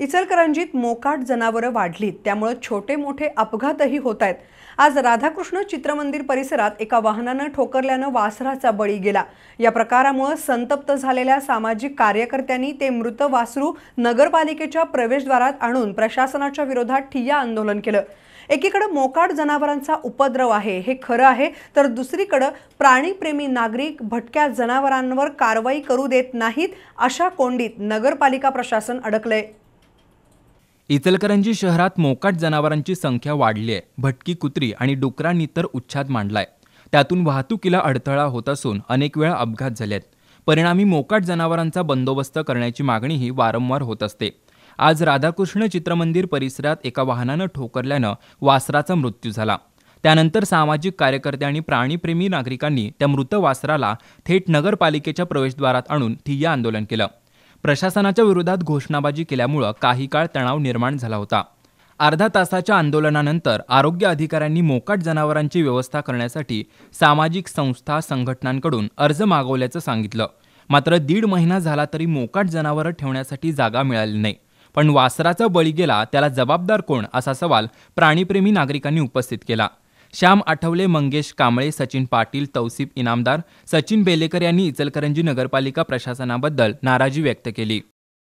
इचलकरंजीत मोकाट जनावरं वाढलीत त्यामुळे छोटे मोठे अपघातही होत आहेत आज राधाकृष्ण चित्रमंदिर परिसरात एका वाहनानं ठोकरल्यानं वासराचा बळी गेला या प्रकारामुळे संतप्त झालेल्या सामाजिक कार्यकर्त्यांनी ते मृत वासरू नगरपालिकेच्या प्रवेशद्वारात आणून प्रशासनाच्या विरोधात ठिय्या आंदोलन केलं एकीकडे मोकाट जनावरांचा उपद्रव आहे हे खरं आहे तर दुसरीकडं प्राणीप्रेमी नागरिक भटक्या जनावरांवर कारवाई करू देत नाहीत अशा कोंडीत नगरपालिका प्रशासन अडकलंय इचलकरंजी शहरात मोकाट जनावरांची संख्या वाढली आहे भटकी कुत्री आणि डुकरांनी तर उच्छाद मांडलाय त्यातून वाहतुकीला अडथळा होत असून अनेक वेळा अपघात झालेत परिणामी मोकाट जनावरांचा बंदोबस्त करण्याची मागणीही वारंवार होत असते आज राधाकृष्ण चित्रमंदिर परिसरात एका वाहनानं ठोकरल्यानं वासराचा मृत्यू झाला त्यानंतर सामाजिक कार्यकर्ते आणि प्राणीप्रेमी नागरिकांनी त्या मृत वासराला थेट नगरपालिकेच्या प्रवेशद्वारात आणून ठिय्या आंदोलन केलं प्रशासनाच्या विरोधात घोषणाबाजी केल्यामुळं काही काळ तणाव निर्माण झाला होता अर्धा तासाच्या आंदोलनानंतर आरोग्य अधिकाऱ्यांनी मोकाट जनावरांची व्यवस्था करण्यासाठी सामाजिक संस्था संघटनांकडून अर्ज मागवल्याचं सांगितलं मात्र दीड महिना झाला तरी मोकाट जनावरं ठेवण्यासाठी जागा मिळाली नाही पण वासराचा बळी गेला त्याला जबाबदार कोण असा सवाल प्राणीप्रेमी नागरिकांनी उपस्थित केला श्याम आठवले मंगेश कांबळे सचिन पाटील तौसिफ इनामदार सचिन बेलेकर यांनी इचलकरंजी नगरपालिका प्रशासनाबद्दल नाराजी व्यक्त केली